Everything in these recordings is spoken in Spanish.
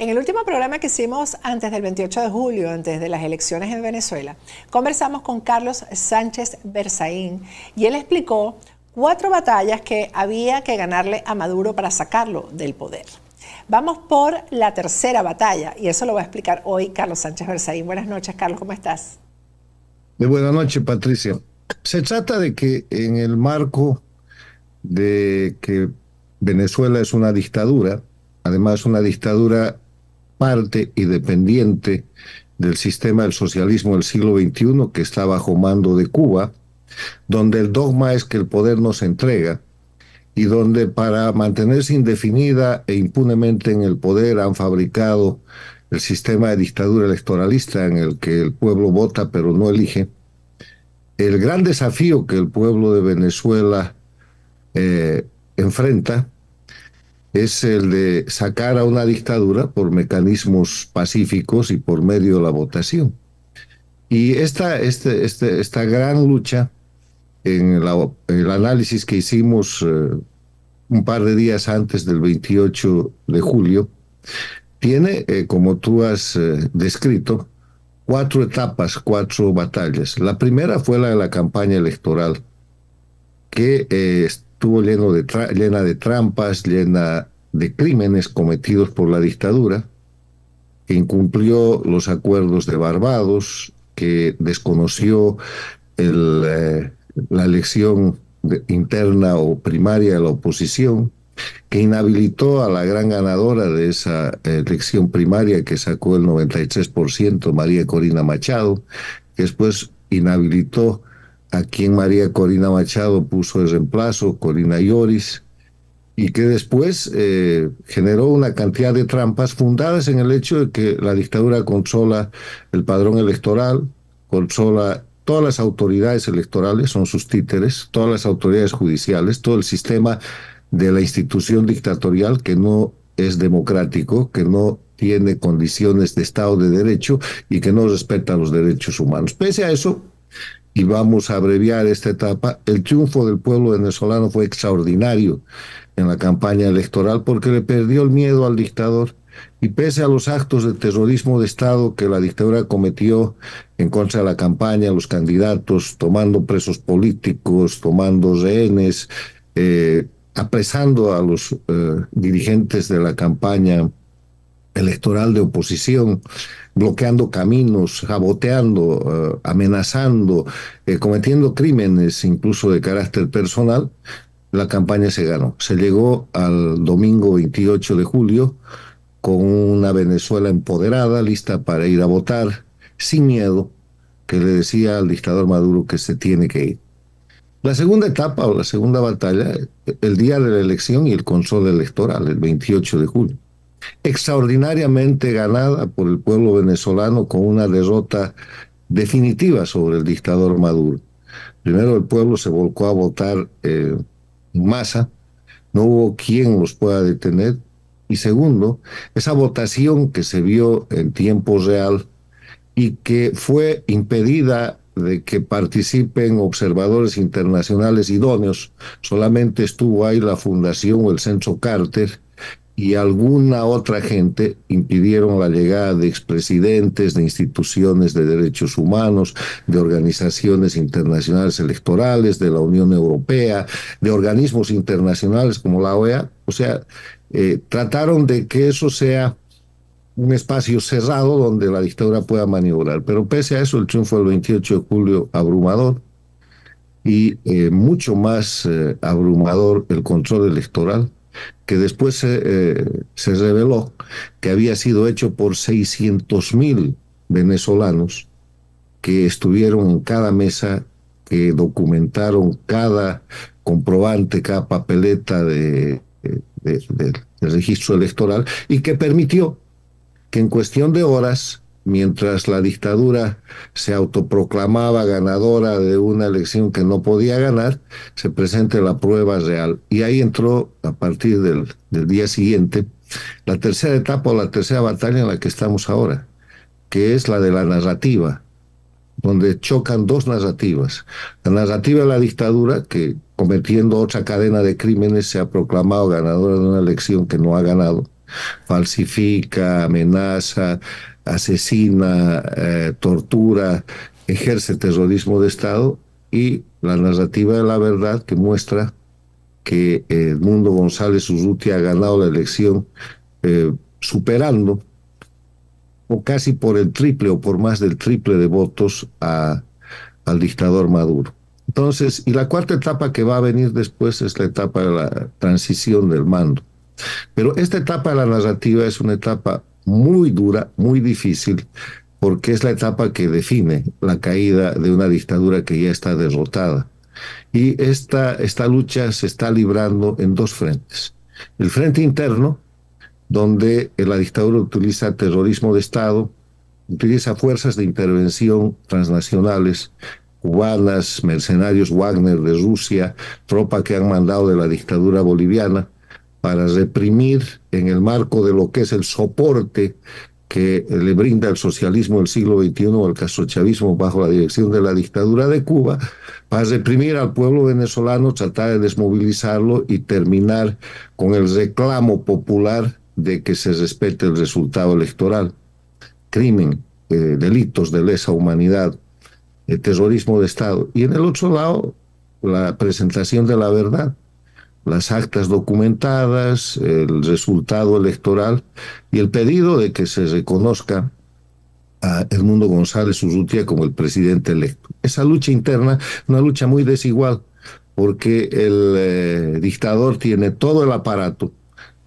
En el último programa que hicimos antes del 28 de julio, antes de las elecciones en Venezuela, conversamos con Carlos Sánchez Berzaín y él explicó cuatro batallas que había que ganarle a Maduro para sacarlo del poder. Vamos por la tercera batalla y eso lo va a explicar hoy Carlos Sánchez Berzaín. Buenas noches, Carlos, ¿cómo estás? De buenas noches, Patricia. Se trata de que en el marco de que Venezuela es una dictadura, además una dictadura parte y dependiente del sistema del socialismo del siglo XXI que está bajo mando de Cuba, donde el dogma es que el poder no se entrega y donde para mantenerse indefinida e impunemente en el poder han fabricado el sistema de dictadura electoralista en el que el pueblo vota pero no elige. El gran desafío que el pueblo de Venezuela eh, enfrenta es el de sacar a una dictadura por mecanismos pacíficos y por medio de la votación. Y esta, este, este, esta gran lucha, en el análisis que hicimos eh, un par de días antes del 28 de julio, tiene, eh, como tú has eh, descrito, cuatro etapas, cuatro batallas. La primera fue la de la campaña electoral, que estuvo de llena de trampas, llena de crímenes cometidos por la dictadura, que incumplió los acuerdos de Barbados, que desconoció eh, la elección interna o primaria de la oposición, que inhabilitó a la gran ganadora de esa elección primaria que sacó el 93%, María Corina Machado, que después inhabilitó a quien María Corina Machado puso de reemplazo, Corina Ioris, y que después eh, generó una cantidad de trampas fundadas en el hecho de que la dictadura consola el padrón electoral, consola todas las autoridades electorales, son sus títeres, todas las autoridades judiciales, todo el sistema de la institución dictatorial que no es democrático, que no tiene condiciones de Estado de Derecho y que no respeta los derechos humanos. Pese a eso, y vamos a abreviar esta etapa, el triunfo del pueblo venezolano fue extraordinario en la campaña electoral porque le perdió el miedo al dictador y pese a los actos de terrorismo de Estado que la dictadura cometió en contra de la campaña, los candidatos, tomando presos políticos, tomando rehenes, eh, apresando a los eh, dirigentes de la campaña electoral de oposición, bloqueando caminos, jaboteando, eh, amenazando, eh, cometiendo crímenes incluso de carácter personal, la campaña se ganó. Se llegó al domingo 28 de julio con una Venezuela empoderada, lista para ir a votar, sin miedo, que le decía al dictador Maduro que se tiene que ir. La segunda etapa o la segunda batalla, el día de la elección y el consorcio electoral, el 28 de julio extraordinariamente ganada por el pueblo venezolano con una derrota definitiva sobre el dictador Maduro. Primero el pueblo se volcó a votar eh, en masa, no hubo quien los pueda detener. Y segundo, esa votación que se vio en tiempo real y que fue impedida de que participen observadores internacionales idóneos. Solamente estuvo ahí la Fundación o el Censo Carter y alguna otra gente impidieron la llegada de expresidentes, de instituciones de derechos humanos, de organizaciones internacionales electorales, de la Unión Europea, de organismos internacionales como la OEA. O sea, eh, trataron de que eso sea un espacio cerrado donde la dictadura pueda maniobrar. Pero pese a eso, el triunfo del 28 de julio abrumador y eh, mucho más eh, abrumador el control electoral que después eh, se reveló que había sido hecho por 600.000 mil venezolanos que estuvieron en cada mesa, que documentaron cada comprobante, cada papeleta de, registro electoral y que permitió que en cuestión de horas mientras la dictadura se autoproclamaba ganadora de una elección que no podía ganar, se presenta la prueba real. Y ahí entró, a partir del, del día siguiente, la tercera etapa o la tercera batalla en la que estamos ahora, que es la de la narrativa, donde chocan dos narrativas. La narrativa de la dictadura, que cometiendo otra cadena de crímenes se ha proclamado ganadora de una elección que no ha ganado falsifica, amenaza, asesina, eh, tortura, ejerce terrorismo de Estado y la narrativa de la verdad que muestra que el eh, mundo González Urrutia ha ganado la elección eh, superando o casi por el triple o por más del triple de votos a, al dictador Maduro. Entonces, y la cuarta etapa que va a venir después es la etapa de la transición del mando. Pero esta etapa de la narrativa es una etapa muy dura, muy difícil, porque es la etapa que define la caída de una dictadura que ya está derrotada. Y esta, esta lucha se está librando en dos frentes. El frente interno, donde la dictadura utiliza terrorismo de Estado, utiliza fuerzas de intervención transnacionales, cubanas, mercenarios Wagner de Rusia, tropa que han mandado de la dictadura boliviana, para reprimir en el marco de lo que es el soporte que le brinda el socialismo del siglo XXI o el chavismo bajo la dirección de la dictadura de Cuba, para reprimir al pueblo venezolano, tratar de desmovilizarlo y terminar con el reclamo popular de que se respete el resultado electoral. Crimen, eh, delitos de lesa humanidad, eh, terrorismo de Estado. Y en el otro lado, la presentación de la verdad las actas documentadas, el resultado electoral y el pedido de que se reconozca a Edmundo González Urrutia como el presidente electo. Esa lucha interna, una lucha muy desigual, porque el eh, dictador tiene todo el aparato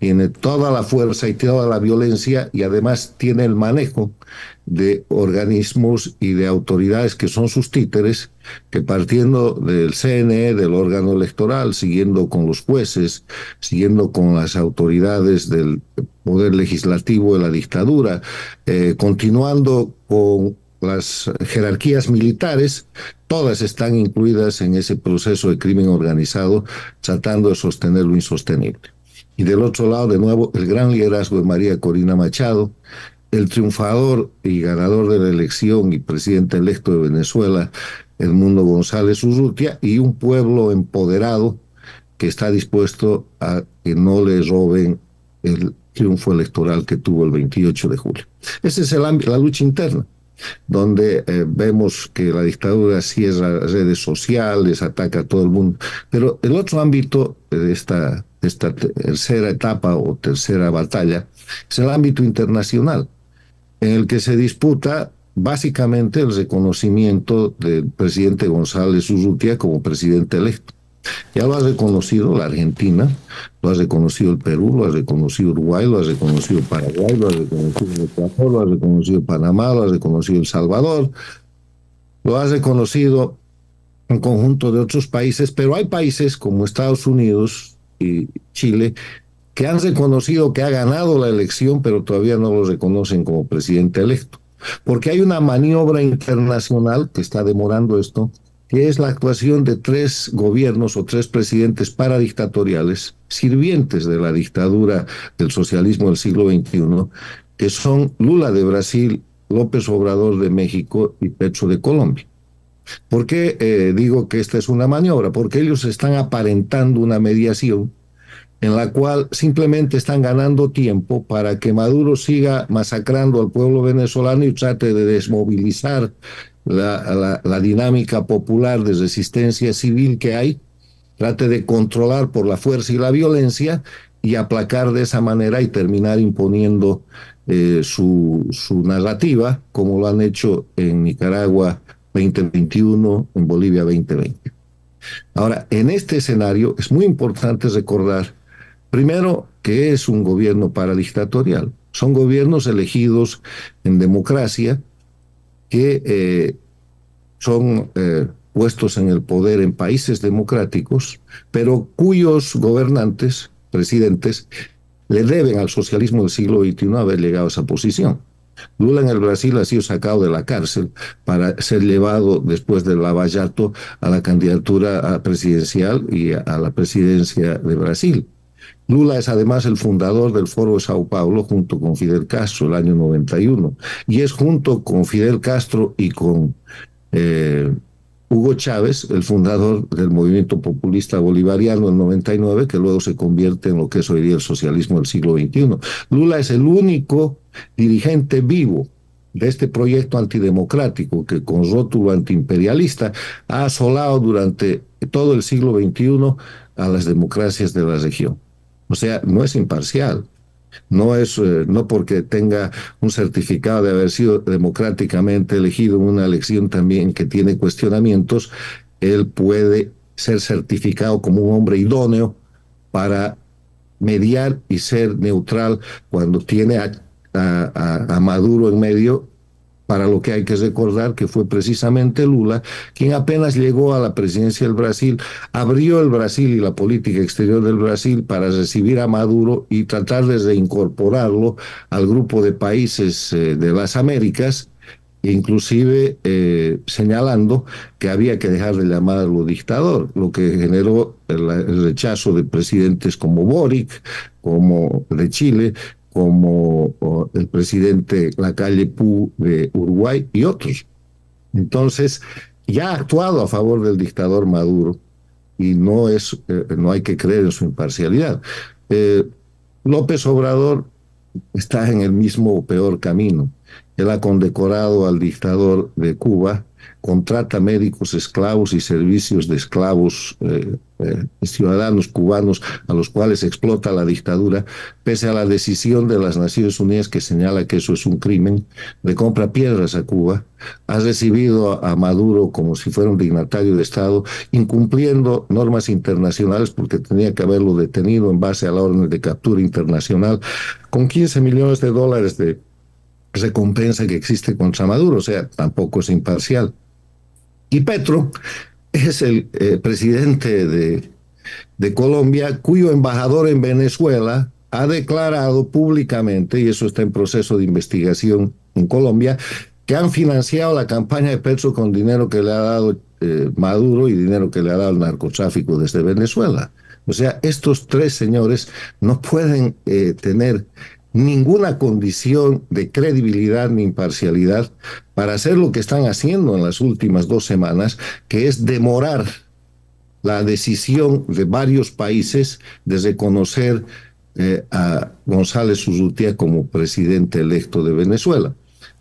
tiene toda la fuerza y toda la violencia y además tiene el manejo de organismos y de autoridades que son sus títeres, que partiendo del CNE, del órgano electoral, siguiendo con los jueces, siguiendo con las autoridades del poder legislativo de la dictadura, eh, continuando con las jerarquías militares, todas están incluidas en ese proceso de crimen organizado, tratando de sostener lo insostenible. Y del otro lado, de nuevo, el gran liderazgo de María Corina Machado, el triunfador y ganador de la elección y presidente electo de Venezuela, Edmundo González Urrutia, y un pueblo empoderado que está dispuesto a que no le roben el triunfo electoral que tuvo el 28 de julio. ese es el la lucha interna, donde eh, vemos que la dictadura cierra redes sociales, ataca a todo el mundo. Pero el otro ámbito de esta esta tercera etapa o tercera batalla, es el ámbito internacional, en el que se disputa básicamente el reconocimiento del presidente González Urrutia como presidente electo. Ya lo ha reconocido la Argentina, lo ha reconocido el Perú, lo ha reconocido Uruguay, lo ha reconocido Paraguay, lo ha reconocido Ecuador, lo ha reconocido Panamá, lo ha reconocido El Salvador, lo ha reconocido un conjunto de otros países, pero hay países como Estados Unidos, Chile, que han reconocido que ha ganado la elección, pero todavía no lo reconocen como presidente electo. Porque hay una maniobra internacional que está demorando esto, que es la actuación de tres gobiernos o tres presidentes paradictatoriales, sirvientes de la dictadura del socialismo del siglo XXI, que son Lula de Brasil, López Obrador de México y Petro de Colombia. ¿Por qué eh, digo que esta es una maniobra? Porque ellos están aparentando una mediación en la cual simplemente están ganando tiempo para que Maduro siga masacrando al pueblo venezolano y trate de desmovilizar la, la, dinámica popular de resistencia civil que hay, trate de controlar por la fuerza y la violencia y aplacar de esa manera y terminar imponiendo eh, su, su narrativa, como lo han hecho en Nicaragua 2021, en Bolivia 2020. Ahora, en este escenario es muy importante recordar, primero, que es un gobierno paradictatorial. Son gobiernos elegidos en democracia que eh, son eh, puestos en el poder en países democráticos, pero cuyos gobernantes, presidentes, le deben al socialismo del siglo XXI haber llegado a esa posición. Lula en el Brasil ha sido sacado de la cárcel para ser llevado después del Lavallato a la candidatura presidencial y a la presidencia de Brasil. Lula es además el fundador del Foro de Sao Paulo junto con Fidel Castro el año 91 y es junto con Fidel Castro y con eh, Hugo Chávez, el fundador del movimiento populista bolivariano el 99, que luego se convierte en lo que es hoy día el socialismo del siglo XXI. Lula es el único dirigente vivo de este proyecto antidemocrático que con rótulo antiimperialista ha asolado durante todo el siglo XXI a las democracias de la región. O sea, no es imparcial. No es eh, no porque tenga un certificado de haber sido democráticamente elegido en una elección también que tiene cuestionamientos, él puede ser certificado como un hombre idóneo para mediar y ser neutral cuando tiene a Maduro en medio para lo que hay que recordar que fue precisamente Lula, quien apenas llegó a la presidencia del Brasil, abrió el Brasil y la política exterior del Brasil para recibir a Maduro y tratar de incorporarlo al grupo de países eh, de las Américas inclusive eh, señalando que había que dejar de llamarlo dictador, lo que generó el, el rechazo de presidentes como Boric, como de Chile, como el presidente Calle Pú de Uruguay y otros. Entonces, ya ha actuado a favor del dictador Maduro y no, es, eh, no hay que creer en su imparcialidad. Eh, López Obrador está en el mismo o peor camino. Él ha condecorado al dictador de Cuba contrata médicos esclavos y servicios de esclavos, eh, eh, ciudadanos cubanos a los cuales explota la dictadura, pese a la decisión de las Naciones Unidas que señala que eso es un crimen, de compra piedras a Cuba, ha recibido a Maduro como si fuera un dignatario de Estado, incumpliendo normas internacionales porque tenía que haberlo detenido en base a la orden de captura internacional, con 15 millones de dólares de recompensa que existe contra Maduro, o sea, tampoco es imparcial. Y Petro es el eh, presidente de, de Colombia, cuyo embajador en Venezuela ha declarado públicamente, y eso está en proceso de investigación en Colombia, que han financiado la campaña de Petro con dinero que le ha dado eh, Maduro y dinero que le ha dado el narcotráfico desde Venezuela. O sea, estos tres señores no pueden eh, tener ninguna condición de credibilidad ni imparcialidad para hacer lo que están haciendo en las últimas dos semanas, que es demorar la decisión de varios países de reconocer eh, a González Urrutia como presidente electo de Venezuela.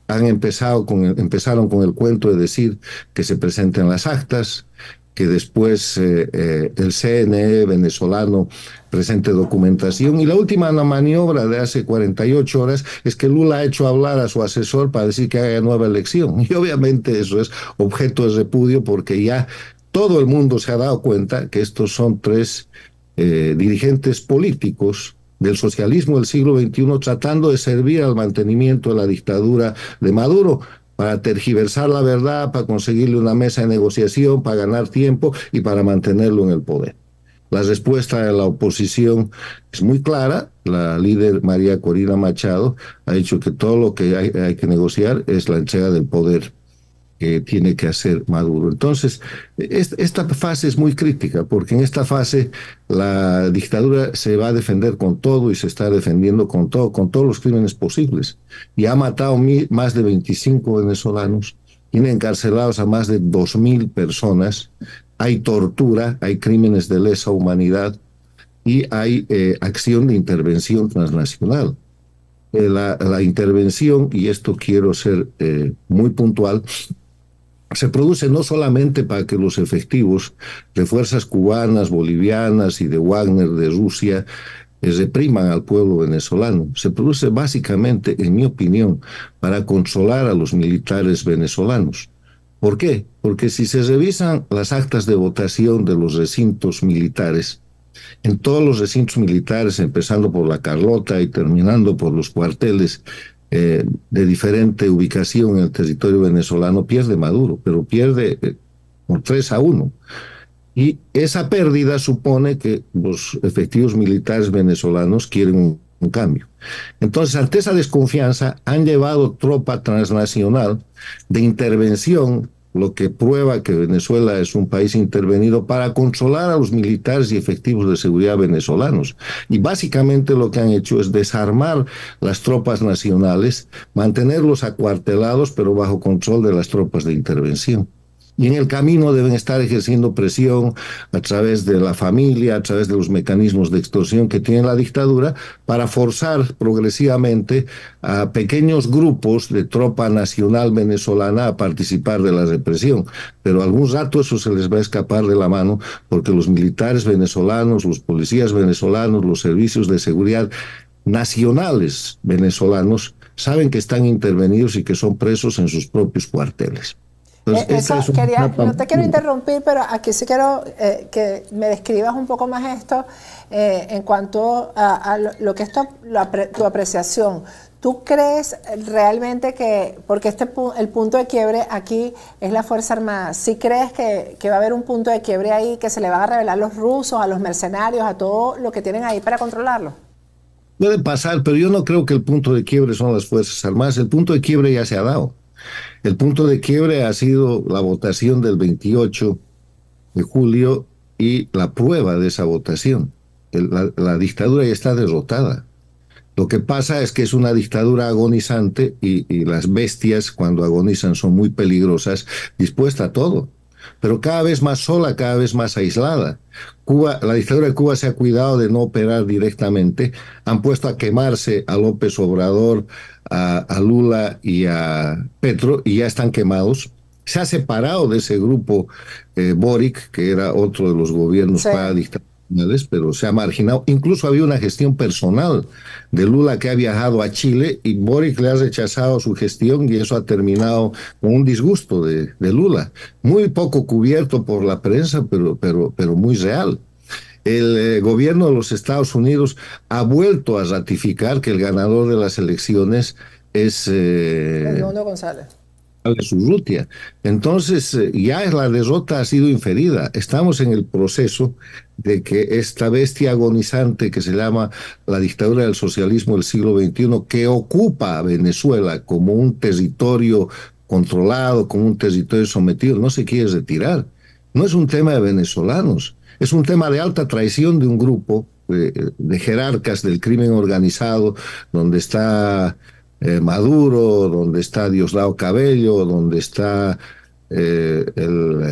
Han empezado con empezaron con el cuento de decir que se presenten las actas, que después eh, eh, el CNE venezolano presente documentación. Y la última maniobra de hace 48 horas es que Lula ha hecho hablar a su asesor para decir que haya nueva elección. Y obviamente eso es objeto de repudio porque ya todo el mundo se ha dado cuenta que estos son tres eh, dirigentes políticos del socialismo del siglo XXI tratando de servir al mantenimiento de la dictadura de Maduro para tergiversar la verdad, para conseguirle una mesa de negociación, para ganar tiempo y para mantenerlo en el poder. La respuesta de la oposición es muy clara. La líder María Corina Machado ha dicho que todo lo que hay, que negociar es la entrega del poder que tiene que hacer Maduro. Entonces, esta fase es muy crítica, porque en esta fase la dictadura se va a defender con todo y se está defendiendo con todo, con todos los crímenes posibles. Y ha matado más de 25 venezolanos, tiene encarcelados a más de 2.000 personas, hay tortura, hay crímenes de lesa humanidad y hay eh, acción de intervención transnacional. Eh, la, intervención, y esto quiero ser eh, muy puntual, se produce no solamente para que los efectivos de fuerzas cubanas, bolivianas y de Wagner de Rusia eh, repriman al pueblo venezolano. Se produce básicamente, en mi opinión, para consolar a los militares venezolanos. ¿Por qué? Porque si se revisan las actas de votación de los recintos militares, en todos los recintos militares, empezando por la Carlota y terminando por los cuarteles, eh, de diferente ubicación en el territorio venezolano pierde Maduro, pero pierde eh, por 3 a 1. Y esa pérdida supone que los efectivos militares venezolanos quieren un, un cambio. Entonces, ante esa desconfianza, han llevado tropa transnacional de intervención lo que prueba que Venezuela es un país intervenido para controlar a los militares y efectivos de seguridad venezolanos. Y básicamente lo que han hecho es desarmar las tropas nacionales, mantenerlos acuartelados, pero bajo control de las tropas de intervención y en el camino deben estar ejerciendo presión a través de la familia, a través de los mecanismos de extorsión que tiene la dictadura, para forzar progresivamente a pequeños grupos de tropa nacional venezolana a participar de la represión. Pero algún rato eso se les va a escapar de la mano porque los militares venezolanos, los policías venezolanos, los servicios de seguridad nacionales venezolanos saben que están intervenidos y que son presos en sus propios cuarteles. Eh, quería, no te quiero interrumpir, pero aquí sí quiero eh, que me describas un poco más esto eh, en cuanto a, lo que es tu, apreciación. ¿Tú crees realmente que, porque este el punto de quiebre aquí es la Fuerza Armada, ¿sí crees que, que va a haber un punto de quiebre ahí que se le van a revelar a los rusos, a los mercenarios, a todo lo que tienen ahí para controlarlo? Puede pasar, pero yo no creo que el punto de quiebre son las Fuerzas Armadas. El punto de quiebre ya se ha dado el punto de quiebre ha sido la votación del 28 de julio y la prueba de esa votación. la, dictadura ya está derrotada. Lo que pasa es que es una dictadura agonizante y, y las bestias cuando agonizan son muy peligrosas, dispuesta a todo, pero cada vez más sola, cada vez más aislada. Cuba, la dictadura de Cuba se ha cuidado de no operar directamente. Han puesto a quemarse a López Obrador, a, Lula y a Petro, y ya están quemados. Se ha separado de ese grupo eh, Boric, que era otro de los gobiernos para dictadura pero se ha marginado. Incluso había una gestión personal de Lula que ha viajado a Chile y Boric le ha rechazado su gestión y eso ha terminado con un disgusto de, Lula. Muy poco cubierto por la prensa, pero, pero, pero muy real el eh, gobierno de los Estados Unidos ha vuelto a ratificar que el ganador de las elecciones es... Eh, González de Entonces, eh, ya la derrota ha sido inferida. Estamos en el proceso de que esta bestia agonizante que se llama la dictadura del socialismo del siglo XXI, que ocupa a Venezuela como un territorio controlado, como un territorio sometido, no se quiere retirar. No es un tema de venezolanos, es un tema de alta traición de un grupo eh, de jerarcas del crimen organizado, donde está eh, Maduro, donde está Diosdado Cabello, donde está eh, el,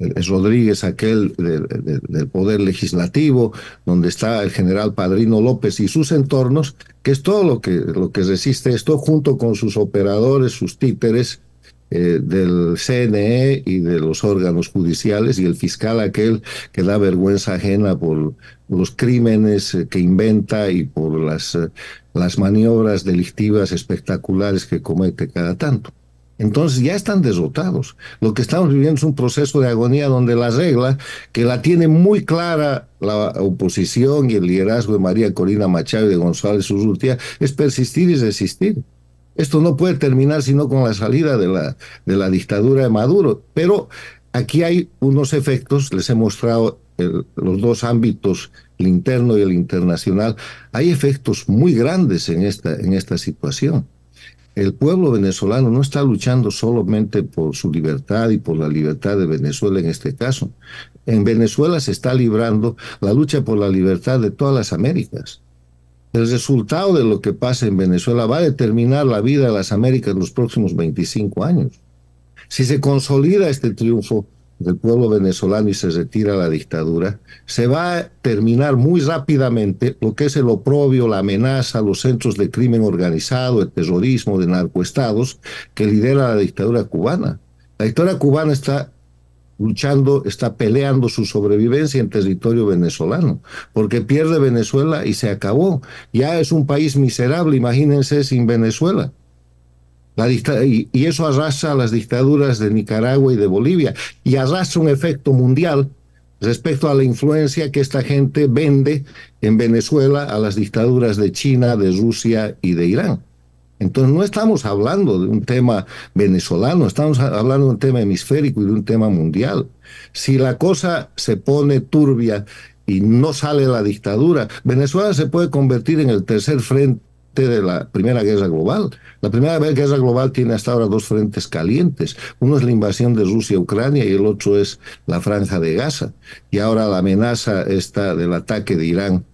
eh, Rodríguez, aquel del, Poder Legislativo, donde está el general Padrino López y sus entornos, que es todo lo que, lo que resiste esto, junto con sus operadores, sus títeres del CNE y de los órganos judiciales, y el fiscal aquel que da vergüenza ajena por los crímenes que inventa y por las las maniobras delictivas espectaculares que comete cada tanto. Entonces ya están derrotados. Lo que estamos viviendo es un proceso de agonía donde la regla, que la tiene muy clara la oposición y el liderazgo de María Corina Machado y de González Urrutia, es persistir y resistir. Esto no puede terminar sino con la salida de la, de la dictadura de Maduro. Pero aquí hay unos efectos, les he mostrado los dos ámbitos interno y el internacional, hay efectos muy grandes en esta, en esta situación. El pueblo venezolano no está luchando solamente por su libertad y por la libertad de Venezuela en este caso. En Venezuela se está librando la lucha por la libertad de todas las Américas. El resultado de lo que pasa en Venezuela va a determinar la vida de las Américas en los próximos 25 años. Si se consolida este triunfo, del pueblo venezolano y se retira la dictadura, se va a terminar muy rápidamente lo que es el oprobio, la amenaza, los centros de crimen organizado, el terrorismo de narcoestados que lidera la dictadura cubana. La dictadura cubana está luchando, está peleando su sobrevivencia en territorio venezolano, porque pierde Venezuela y se acabó. Ya es un país miserable, imagínense sin Venezuela y, y, eso arrasa las dictaduras de Nicaragua y de Bolivia y arrasa un efecto mundial respecto a la influencia que esta gente vende en Venezuela a las dictaduras de China, de Rusia y de Irán. Entonces no estamos hablando de un tema venezolano, estamos hablando de un tema hemisférico y de un tema mundial. Si la cosa se pone turbia y no sale la dictadura, Venezuela se puede convertir en el tercer frente de la Primera Guerra Global. La Primera Guerra Global tiene hasta ahora dos frentes calientes. Uno es la invasión de Rusia a Ucrania y el otro es la Franja de Gaza. Y ahora la amenaza está del ataque de Irán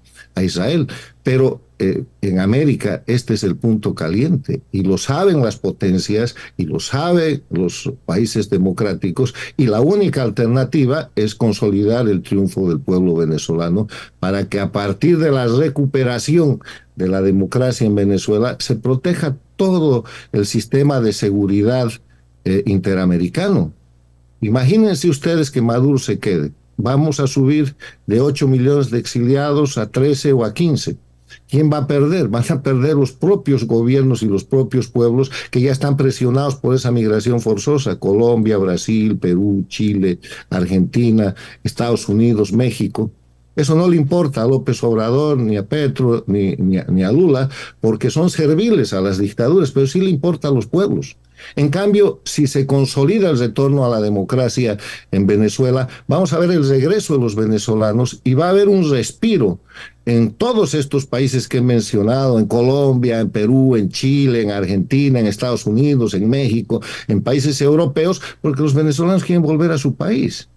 Israel. Pero eh, en América este es el punto caliente y lo saben las potencias y lo saben los países democráticos y la única alternativa es consolidar el triunfo del pueblo venezolano para que a partir de la recuperación de la democracia en Venezuela se proteja todo el sistema de seguridad eh, interamericano. Imagínense ustedes que Maduro se quede vamos a subir de 8 millones de exiliados a 13 o a 15. ¿Quién va a perder? Van a perder los propios gobiernos y los propios pueblos que ya están presionados por esa migración forzosa. Colombia, Brasil, Perú, Chile, Argentina, Estados Unidos, México. Eso no le importa a López Obrador, ni a Petro, ni, a, ni a Lula, porque son serviles a las dictaduras, pero sí le importa a los pueblos. En cambio, si se consolida el retorno a la democracia en Venezuela, vamos a ver el regreso de los venezolanos y va a haber un respiro en todos estos países que he mencionado, en Colombia, en Perú, en Chile, en Argentina, en Estados Unidos, en México, en países europeos, porque los venezolanos quieren volver a su país.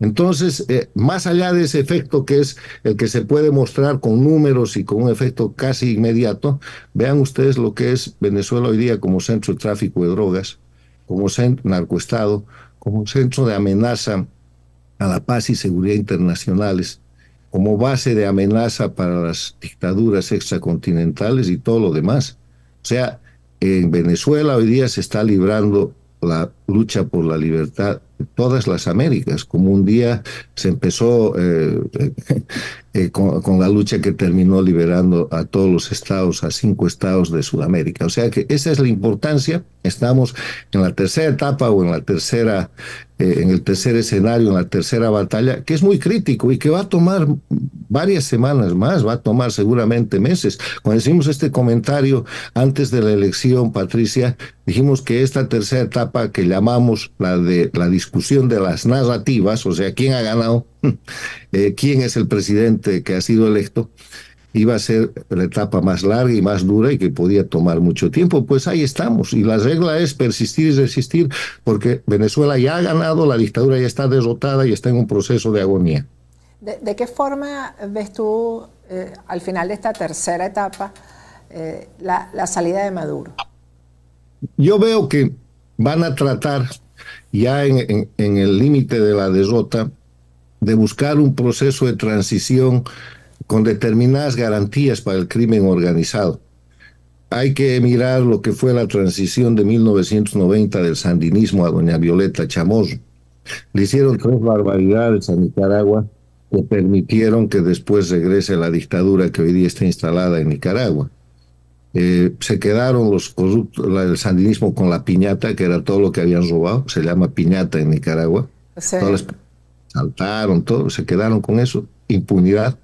Entonces, eh, más allá de ese efecto que es el que se puede mostrar con números y con un efecto casi inmediato, vean ustedes lo que es Venezuela hoy día como centro de tráfico de drogas, como centro narcoestado, como centro de amenaza a la paz y seguridad internacionales, como base de amenaza para las dictaduras extracontinentales y todo lo demás. O sea, en Venezuela hoy día se está librando la lucha por la libertad de todas las Américas, como un día se empezó eh, eh, con, con, la lucha que terminó liberando a todos los estados, a cinco estados de Sudamérica. O sea que esa es la importancia. Estamos en la tercera etapa o en la tercera eh, en el tercer escenario, en la tercera batalla, que es muy crítico y que va a tomar varias semanas más, va a tomar seguramente meses. Cuando hicimos este comentario antes de la elección, Patricia, dijimos que esta tercera etapa que llamamos la de la discusión de las narrativas, o sea, quién ha ganado, eh, quién es el presidente que ha sido electo, iba a ser la etapa más larga y más dura y que podía tomar mucho tiempo, pues ahí estamos. Y la regla es persistir y resistir, porque Venezuela ya ha ganado, la dictadura ya está derrotada y está en un proceso de agonía. ¿De, qué forma ves tú eh, al final de esta tercera etapa eh, la, salida de Maduro? Yo veo que van a tratar ya en el límite de la derrota de buscar un proceso de transición con determinadas garantías para el crimen organizado. Hay que mirar lo que fue la transición de 1990 del sandinismo a doña Violeta Chamorro. Le hicieron tres barbaridades a Nicaragua que permitieron que después regrese la dictadura que hoy día está instalada en Nicaragua. Eh, se quedaron los corruptos, el sandinismo con la piñata, que era todo lo que habían robado, se llama piñata en Nicaragua. saltaron, todo, se quedaron con eso, impunidad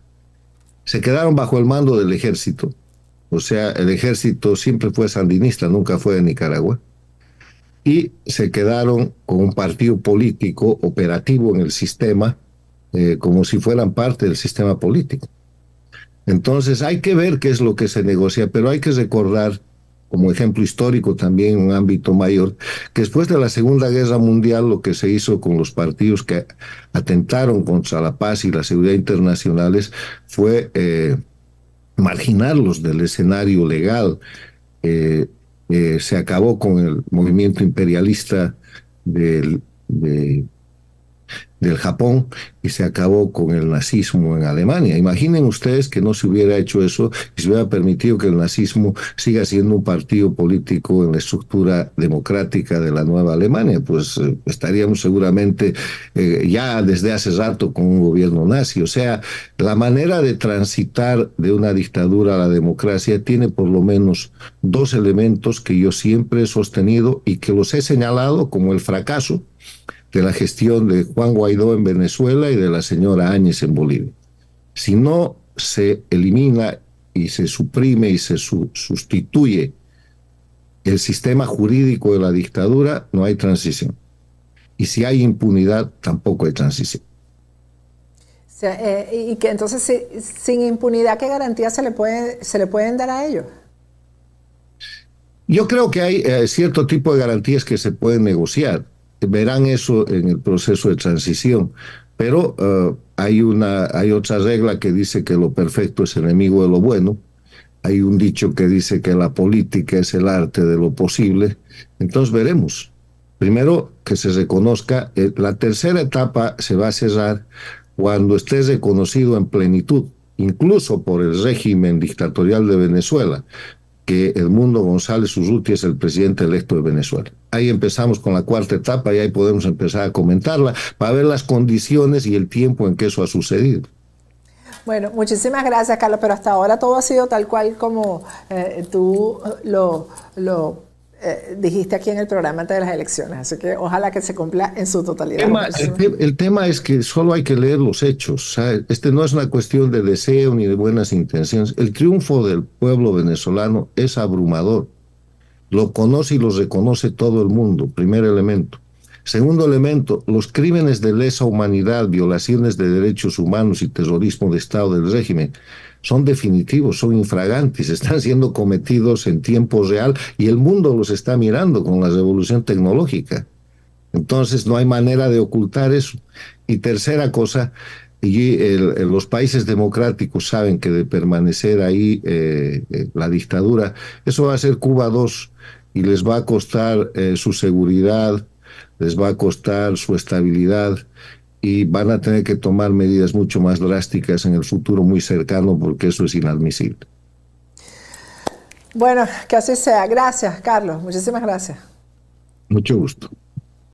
se quedaron bajo el mando del ejército. O sea, el ejército siempre fue sandinista, nunca fue de Nicaragua. Y se quedaron con un partido político operativo en el sistema, eh, como si fueran parte del sistema político. Entonces hay que ver qué es lo que se negocia, pero hay que recordar como ejemplo histórico también en un ámbito mayor, que después de la Segunda Guerra Mundial lo que se hizo con los partidos que atentaron contra la paz y la seguridad internacionales fue eh, marginarlos del escenario legal. Eh, eh, se acabó con el movimiento imperialista del, de del Japón y se acabó con el nazismo en Alemania. Imaginen ustedes que no se hubiera hecho eso y se hubiera permitido que el nazismo siga siendo un partido político en la estructura democrática de la nueva Alemania. Pues eh, estaríamos seguramente eh, ya desde hace rato con un gobierno nazi. O sea, la manera de transitar de una dictadura a la democracia tiene por lo menos dos elementos que yo siempre he sostenido y que los he señalado como el fracaso de la gestión de Juan Guaidó en Venezuela y de la señora Áñez en Bolivia. Si no se elimina y se suprime y se sustituye el sistema jurídico de la dictadura, no hay transición. Y si hay impunidad, tampoco hay transición. Eh, y que entonces sin impunidad, ¿qué garantías se le, puede, se le pueden dar a ellos? Yo creo que hay eh, cierto tipo de garantías que se pueden negociar verán eso en el proceso de transición. Pero eh, hay, una, hay otra regla que dice que lo perfecto es enemigo de lo bueno. Hay un dicho que dice que la política es el arte de lo posible. Entonces veremos. Primero, que se reconozca. Eh, la tercera etapa se va a cerrar cuando esté reconocido en plenitud, incluso por el régimen dictatorial de Venezuela, que mundo González Urrutia es el presidente electo de Venezuela ahí empezamos con la cuarta etapa y ahí podemos empezar a comentarla para ver las condiciones y el tiempo en que eso ha sucedido. Bueno, muchísimas gracias, Carlos, pero hasta ahora todo ha sido tal cual como eh, tú eh, lo, eh, dijiste aquí en el programa antes de las elecciones, así que ojalá que se cumpla en su totalidad. El tema, es que solo hay que leer los hechos, este no es una cuestión de deseo ni de buenas intenciones, el triunfo del pueblo venezolano es abrumador lo conoce y lo reconoce todo el mundo, primer elemento. Segundo elemento, los crímenes de lesa humanidad, violaciones de derechos humanos y terrorismo de Estado del régimen son definitivos, son infragantes, están siendo cometidos en tiempo real y el mundo los está mirando con la revolución tecnológica. Entonces no hay manera de ocultar eso. Y tercera cosa, y los países democráticos saben que de permanecer ahí eh, eh, la dictadura, eso va a ser Cuba 2 y les va a costar eh, su seguridad, les va a costar su estabilidad y van a tener que tomar medidas mucho más drásticas en el futuro muy cercano porque eso es inadmisible. Bueno, que así sea. Gracias, Carlos. Muchísimas gracias. Mucho gusto.